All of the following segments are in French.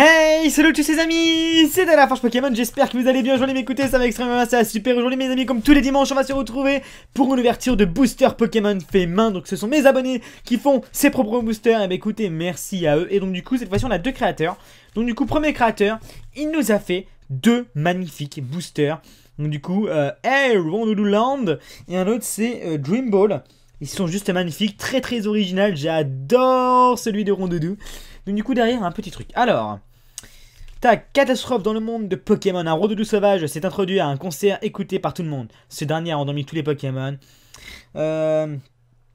Hey, salut tous les amis, c'est de la Pokémon, j'espère que vous allez bien, aujourd'hui m'écouter, ça va extrêmement assez super aujourd'hui mes amis, comme tous les dimanches on va se retrouver pour une ouverture de booster Pokémon fait main, donc ce sont mes abonnés qui font ses propres boosters, et eh bah ben écoutez, merci à eux, et donc du coup cette fois-ci on a deux créateurs, donc du coup premier créateur, il nous a fait deux magnifiques boosters, donc du coup, euh, Hey Land, et un autre c'est euh, Dream Ball, ils sont juste magnifiques, très très original, j'adore celui de Rondoudou. Donc du coup derrière un petit truc. Alors, Tac, catastrophe dans le monde de Pokémon. Un rondoudou sauvage s'est introduit à un concert écouté par tout le monde. Ce dernier a endormi tous les Pokémon. Euh,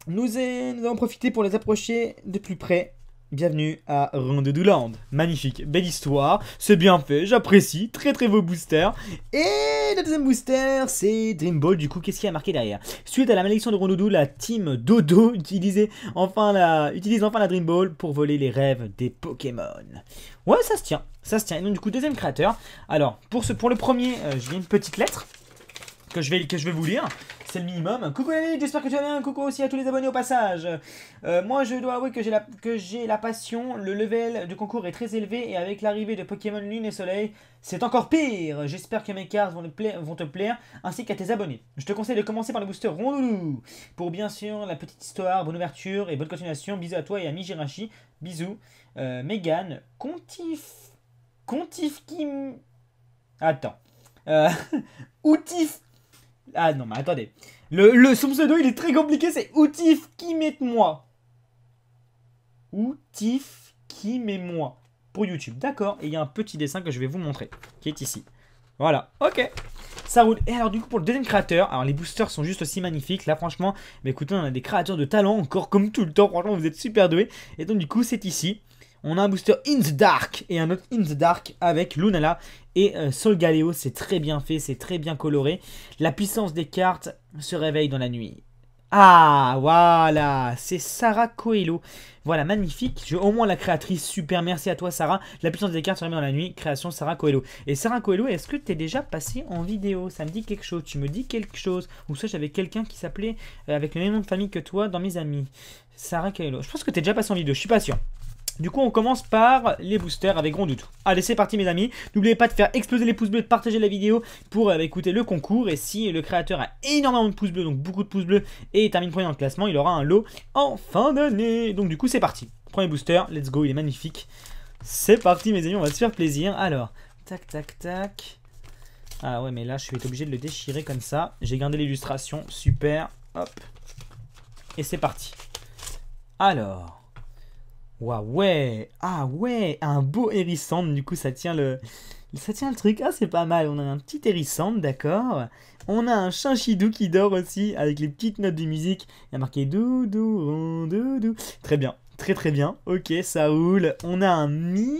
nous, allons profiter pour les approcher de plus près. Bienvenue à land Magnifique, belle histoire, c'est bien fait, j'apprécie, très très beau booster. Et le deuxième booster, c'est Dream Ball, du coup, qu'est-ce qui a marqué derrière Suite à la malédiction de Rondoudou, la team Dodo utilisait enfin la, Dream enfin la pour voler les rêves des Pokémon. Ouais, ça se tient, ça se tient. Et donc, du coup, deuxième créateur. Alors, pour, ce, pour le premier, euh, je j'ai une petite lettre que je vais, que je vais vous lire. C'est le minimum. Coucou amis j'espère que tu vas bien. Coucou aussi à tous les abonnés au passage. Euh, moi, je dois avouer que j'ai la, que la passion. Le level du concours est très élevé et avec l'arrivée de Pokémon Lune et Soleil, c'est encore pire. J'espère que mes cartes vont, te plaire ainsi qu'à tes abonnés. Je te conseille de commencer par le booster Rondoulou pour bien sûr la petite histoire, bonne ouverture et bonne continuation. Bisous à toi et à Mijirashi. Bisous. Euh, Megan, Contif Contifkim. Attends. Euh, Outif. Ah non, mais attendez. Le, le, son pseudo, il est très compliqué. C'est Outif qui met moi. Outif qui met moi. Pour YouTube. D'accord. Et il y a un petit dessin que je vais vous montrer. Qui est ici. Voilà. Ok. Ça roule. Et alors, du coup, pour le deuxième créateur, alors les boosters sont juste aussi magnifiques. Là, franchement, mais écoutez, on a des créateurs de talent encore comme tout le temps. Franchement, vous êtes super doués. Et donc, du coup, c'est ici. On a un booster In the Dark et un autre In the Dark avec Lunala et euh, Sol Solgaleo. C'est très bien fait, c'est très bien coloré. La puissance des cartes se réveille dans la nuit. Ah, voilà, c'est Sarah Coelho. Voilà, magnifique. Je, au moins la créatrice, super, merci à toi Sarah. La puissance des cartes se réveille dans la nuit, création Sarah Coelho. Et Sarah Coelho, est-ce que tu es déjà passée en vidéo Ça me dit quelque chose, tu me dis quelque chose. Ou ça, j'avais quelqu'un qui s'appelait euh, avec le même nom de famille que toi dans mes amis. Sarah Coelho. Je pense que tu es déjà passé en vidéo, je suis pas sûr. Du coup, on commence par les boosters avec grand doute Allez, c'est parti mes amis. N'oubliez pas de faire exploser les pouces bleus, de partager la vidéo pour euh, écouter le concours. Et si le créateur a énormément de pouces bleus, donc beaucoup de pouces bleus, et termine premier dans le classement, il aura un lot en fin d'année. Donc du coup, c'est parti. Premier booster, let's go, il est magnifique. C'est parti mes amis, on va se faire plaisir. Alors, tac, tac, tac. Ah ouais, mais là, je suis obligé de le déchirer comme ça. J'ai gardé l'illustration, super. Hop. Et c'est parti. Alors... Waouh, ouais Ah ouais Un beau hérisson, du coup, ça tient le... Ça tient le truc, ah c'est pas mal, on a un petit hérisson, d'accord On a un chinchidou qui dort aussi, avec les petites notes de musique, il y a marqué doudou, doudou, très bien, très très bien, ok ça roule, on a un miou,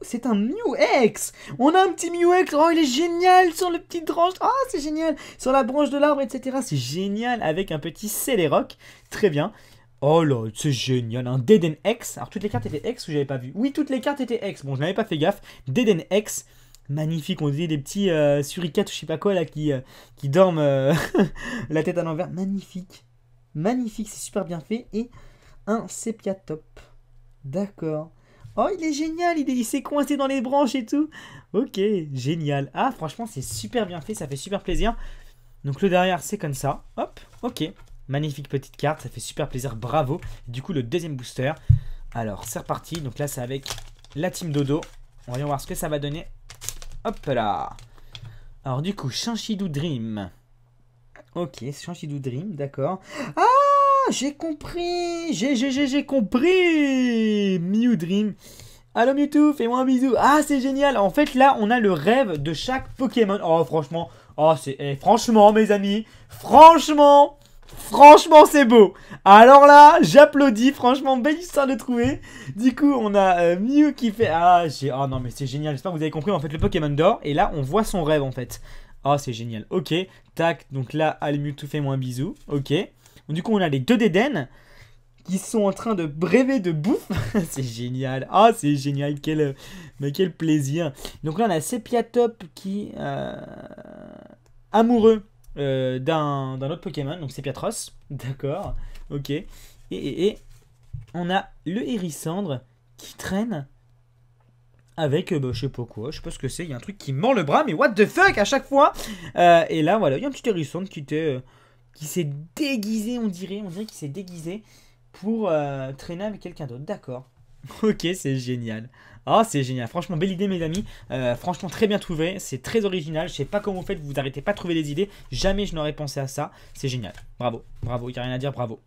c'est un miou ex On a un petit miou X, oh il est génial, sur le petite branche, ah oh, c'est génial, sur la branche de l'arbre, etc, c'est génial, avec un petit scéléroc très bien, Oh là, c'est génial, un hein. Deden X. Alors toutes les cartes étaient X ou j'avais pas vu Oui, toutes les cartes étaient X. Bon, je n'avais pas fait gaffe. Deden X, magnifique. On dirait des petits euh, suricates ou je sais pas quoi là qui, euh, qui dorment euh, la tête à l'envers. Magnifique. Magnifique, c'est super bien fait. Et un Sepia top. D'accord. Oh, il est génial, il, il s'est coincé dans les branches et tout. Ok, génial. Ah, franchement, c'est super bien fait, ça fait super plaisir. Donc le derrière, c'est comme ça. Hop, ok. Magnifique petite carte, ça fait super plaisir, bravo. Du coup, le deuxième booster. Alors, c'est reparti. Donc là, c'est avec la team Dodo. on Voyons voir ce que ça va donner. Hop là Alors du coup, Shinshidou Dream. Ok, Shinshidou Dream, d'accord. Ah J'ai compris J'ai, j'ai, j'ai, compris Mew Dream. Allô Mewtwo, fais-moi un bisou. Ah, c'est génial En fait, là, on a le rêve de chaque Pokémon. Oh, franchement, oh, c'est... Eh, franchement, mes amis, franchement Franchement, c'est beau. Alors là, j'applaudis. Franchement, belle histoire de trouver. Du coup, on a euh, Mew qui fait... Ah, oh non, mais c'est génial. J'espère que vous avez compris. En fait, le Pokémon d'or. Et là, on voit son rêve, en fait. Oh, c'est génial. Ok. Tac. Donc là, allez, tout fait moi un bisou. Ok. Du coup, on a les deux d'Eden qui sont en train de brever de bouffe. c'est génial. Ah, c'est génial. Quel, euh, mais quel plaisir. Donc là, on a Top qui... Euh, amoureux euh, d'un autre Pokémon, donc c'est Piatros, d'accord, ok. Et, on a le Hérissandre qui traîne avec, euh, bah, je sais pas quoi, je sais pas ce que c'est, il y a un truc qui mord le bras, mais what the fuck à chaque fois euh, Et là, voilà, il y a un petit Hérissandre qui qui s'est déguisé, on dirait, on dirait qu'il s'est déguisé pour traîner avec quelqu'un d'autre, d'accord. Ok, c'est génial. Ah, oh, c'est génial. Franchement, belle idée, mes amis. Euh, franchement, très bien trouvé. C'est très original. Je sais pas comment vous faites. Vous n'arrêtez pas de trouver des idées. Jamais je n'aurais pensé à ça. C'est génial. Bravo. Bravo. Il n'y a rien à dire. Bravo.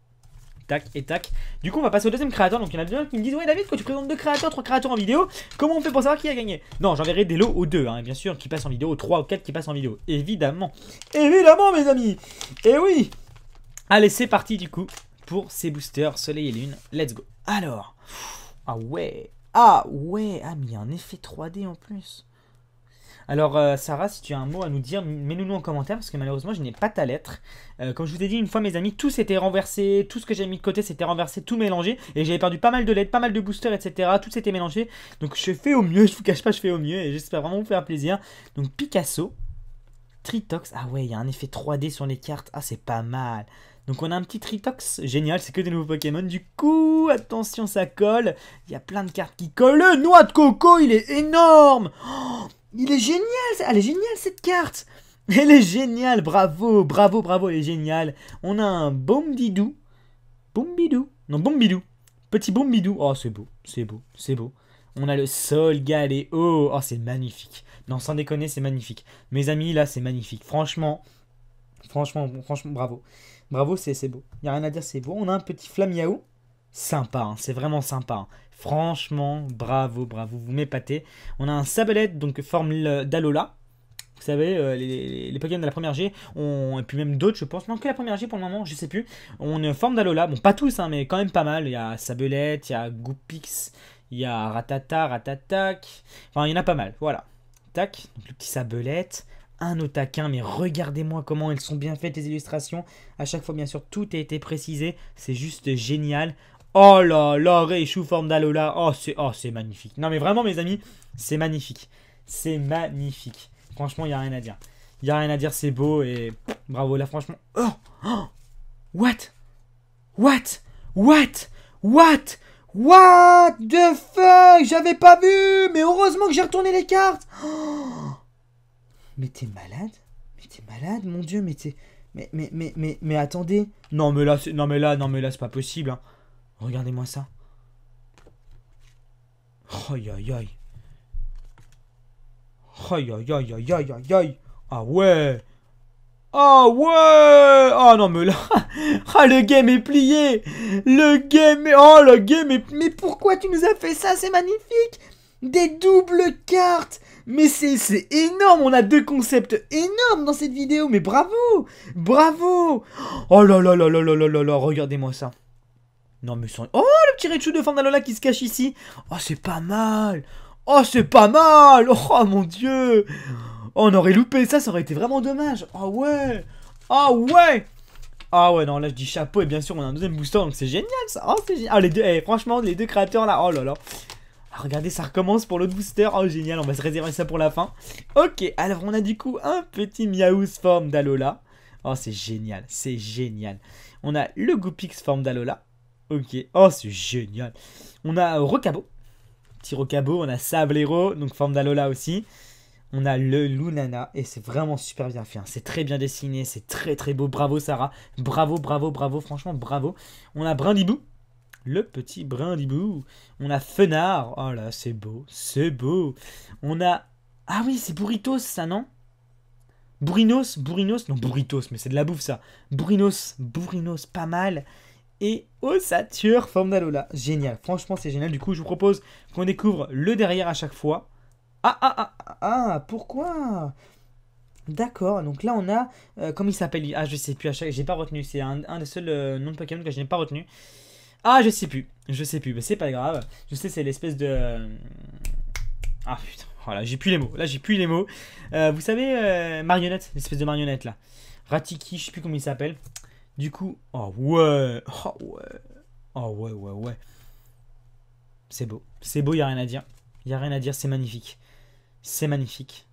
Tac et tac. Du coup, on va passer au deuxième créateur. Donc, il y en a deux qui me disent Ouais, David, quand tu présentes deux créateurs, trois créateurs en vidéo, comment on fait pour savoir qui a gagné Non, j'enverrai des lots aux deux, hein, bien sûr, qui passent en vidéo, aux trois ou quatre qui passent en vidéo. Évidemment. Évidemment, mes amis. Et eh oui. Allez, c'est parti, du coup, pour ces boosters Soleil et Lune. Let's go. Alors. Ah ouais Ah ouais Ah mais il y a un effet 3D en plus. Alors euh, Sarah, si tu as un mot à nous dire, mets-nous nous en commentaire parce que malheureusement je n'ai pas ta lettre. Euh, comme je vous ai dit une fois mes amis, tout s'était renversé, tout ce que j'avais mis de côté s'était renversé, tout mélangé et j'avais perdu pas mal de lettres, pas mal de boosters, etc. Tout s'était mélangé. Donc je fais au mieux, je vous cache pas, je fais au mieux et j'espère vraiment vous faire plaisir. Donc Picasso, Tritox, ah ouais, il y a un effet 3D sur les cartes, ah c'est pas mal. Donc on a un petit Tritox, génial, c'est que des nouveaux Pokémon. Du coup, attention, ça colle. Il y a plein de cartes qui collent. Le noix de coco, il est énorme oh, Il est génial, elle est géniale cette carte Elle est géniale, bravo, bravo, bravo, elle est géniale. On a un Bombidou. Bombidou Non, Bombidou. Petit Bombidou. Oh, c'est beau, c'est beau, c'est beau. On a le Sol Galéo. Oh, c'est magnifique. Non, sans déconner, c'est magnifique. Mes amis, là, c'est magnifique. Franchement, franchement, franchement, bravo. Bravo, c'est beau. Il n'y a rien à dire, c'est beau. On a un petit Flamiaou. Sympa, hein, c'est vraiment sympa. Hein. Franchement, bravo, bravo, vous m'épatez. On a un Sabalette, donc forme d'Alola. Vous savez, euh, les, les, Pokémon de la première G, on, et puis même d'autres, je pense. Non, que la première G pour le moment, je sais plus. On forme d'Alola. Bon, pas tous, hein, mais quand même pas mal. Il y a Sabelette, il y a Goopix, il y a Ratata, Ratatac. Enfin, il y en a pas mal. Voilà. Tac. Donc le petit Sabelette un au mais regardez-moi comment elles sont bien faites les illustrations. À chaque fois, bien sûr, tout a été précisé. C'est juste génial. Oh là là, sous forme d'Alola. Oh, c'est oh, magnifique. Non, mais vraiment, mes amis, c'est magnifique. C'est magnifique. Franchement, il n'y a rien à dire. Il n'y a rien à dire, c'est beau et bravo. Là, franchement. Oh, oh, What What What What What the fuck J'avais pas vu Mais heureusement que j'ai retourné les cartes oh mais t'es malade Mais t'es malade, mon Dieu, mais t'es... Mais, mais, mais, mais, mais attendez. Non, mais là, c'est... non, mais là, non, mais là, c'est pas possible. Hein. Regardez-moi ça. Aïe, aïe, aïe. Aïe, aïe, aïe, aïe, aïe, aïe, Ah ouais. Ah ouais. Ah non, mais là. Ah, le game est plié. Le game est... Oh, le game est... Mais pourquoi tu nous as fait ça C'est magnifique. Des doubles cartes. Mais c'est énorme, on a deux concepts énormes dans cette vidéo, mais bravo Bravo Oh là là là là là là là là, regardez-moi ça. Non mais sans... Oh, le petit rechou de Fandalola qui se cache ici Oh, c'est pas mal Oh, c'est pas mal Oh, oh mon dieu oh, On aurait loupé ça, ça aurait été vraiment dommage Ah oh, ouais Ah oh, ouais ah ouais, non, là je dis chapeau, et bien sûr, on a un deuxième booster, donc c'est génial ça. Oh, c'est génial. Ah, les deux, eh, franchement, les deux créateurs là, oh là là regardez, ça recommence pour le booster. Oh, génial, on va se réserver ça pour la fin. Ok, alors on a du coup un petit Miaouz forme d'Alola. Oh, c'est génial, c'est génial. On a le Goupix forme d'Alola. Ok, oh, c'est génial. On a Rocabo. Petit Rocabo, on a Sablero, donc forme d'Alola aussi. On a le Lunana et c'est vraiment super bien fait. Hein. C'est très bien dessiné, c'est très très beau. Bravo Sarah. Bravo, bravo, bravo. Franchement, bravo. On a Brindibou le petit brindibou On a Fenard. Oh là, c'est beau, c'est beau. On a. Ah oui, c'est Burritos, ça, non Burinos, Burinos, non, Burritos, mais c'est de la bouffe, ça. Burinos, Burinos, pas mal. Et ossature, oh, forme d'Alola. Génial, franchement, c'est génial. Du coup, je vous propose qu'on découvre le derrière à chaque fois. Ah, ah, ah, ah, ah pourquoi D'accord, donc là on a, comme euh, comment il s'appelle Ah, je sais plus, à chaque... j'ai pas retenu, c'est un, des seuls euh, noms de Pokémon que je n'ai pas retenu. Ah, je sais plus. Je sais plus, mais c'est pas grave. Je sais, c'est l'espèce de... Euh, ah putain, voilà, oh j'ai plus les mots. Là, j'ai plus les mots. Euh, vous savez, euh, marionnette, l'espèce de marionnette là. Ratiki, je sais plus comment il s'appelle. Du coup, oh ouais, oh ouais, oh ouais, ouais, ouais. C'est beau, c'est beau, y a rien à dire. Y a rien à dire, c'est magnifique. C'est magnifique.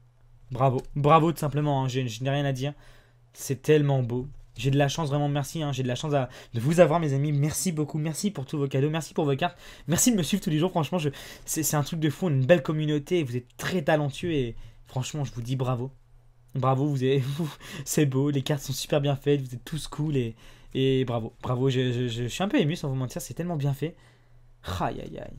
Bravo, bravo tout simplement, hein. J'ai je n'ai rien à dire. C'est tellement beau, j'ai de la chance, vraiment, merci. Hein. J'ai de la chance de vous avoir, mes amis. Merci beaucoup. Merci pour tous vos cadeaux. Merci pour vos cartes. Merci de me suivre tous les jours. Franchement, c'est un truc de fou. une belle communauté. Vous êtes très talentueux et franchement, je vous dis bravo. Bravo, vous, vous c'est beau. Les cartes sont super bien faites. Vous êtes tous cool et, bravo. Bravo. Je, suis un peu ému sans vous mentir. C'est tellement bien fait. Aïe aïe aïe.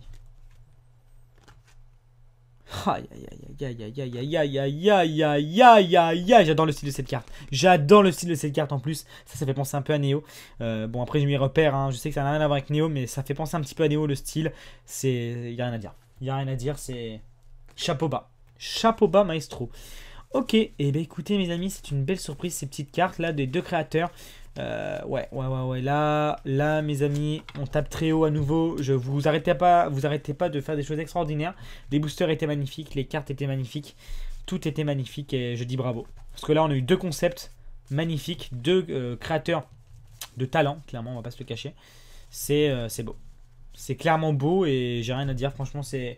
Aïe aïe aïe aïe aïe aïe aïe aïe aïe aïe aïe aïe J'adore le style de cette carte. J'adore le style de cette carte en plus. Ça, ça fait penser un peu à Neo. bon, après, je m'y repère. Hein. Je sais que ça n'a rien à voir avec Neo, mais ça fait penser un petit peu à Neo le style. C'est. Il a rien à dire. Il a rien à dire. C'est. Chapeau bas. Chapeau bas, maestro. Ok, et eh bien écoutez, mes amis, c'est une belle surprise ces petites cartes là des deux créateurs. Euh, ouais, ouais, ouais, ouais. Là, là, mes amis, on tape très haut à nouveau. Je vous arrêtez pas, vous arrêtez pas de faire des choses extraordinaires. Les boosters étaient magnifiques, les cartes étaient magnifiques, tout était magnifique et je dis bravo. Parce que là, on a eu deux concepts magnifiques, deux euh, créateurs de talent. Clairement, on va pas se le cacher. C'est, euh, c'est beau. C'est clairement beau et j'ai rien à dire. Franchement, c'est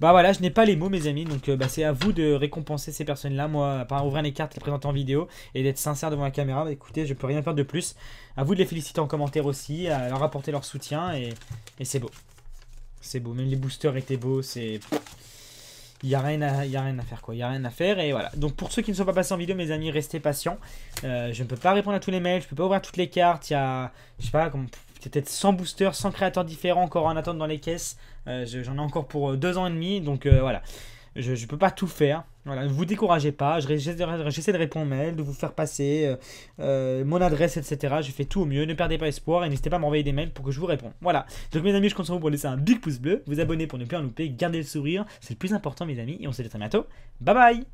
bah voilà, je n'ai pas les mots, mes amis. Donc euh, bah, c'est à vous de récompenser ces personnes-là. Moi, par ouvrir les cartes, les présenter en vidéo et d'être sincère devant la caméra. Bah, écoutez, je peux rien faire de plus. À vous de les féliciter en commentaire aussi, à leur apporter leur soutien et, c'est beau. C'est beau. Même les boosters étaient beaux. C'est il n'y a, rien à, y rien à faire quoi, il a rien à faire et voilà. Donc pour ceux qui ne sont pas passés en vidéo mes amis, restez patients. Euh, je ne peux pas répondre à tous les mails, je peux pas ouvrir toutes les cartes, il y a, je sais pas, comment, peut-être 100 boosters, 100 créateurs différents encore en attente dans les caisses. Euh, j'en ai encore pour 2 euh, ans et demi, donc euh, voilà. Je ne peux pas tout faire. Voilà, ne vous découragez pas. J'essaie de, répondre aux mails, de vous faire passer mon adresse, etc. Je fais tout au mieux. Ne perdez pas espoir et n'hésitez pas à m'envoyer des mails pour que je vous réponde. Voilà. Donc, mes amis, je compte sur vous pour laisser un big pouce bleu, vous abonner pour ne plus en louper, garder le sourire. C'est le plus important, mes amis. Et on se dit à très bientôt. Bye bye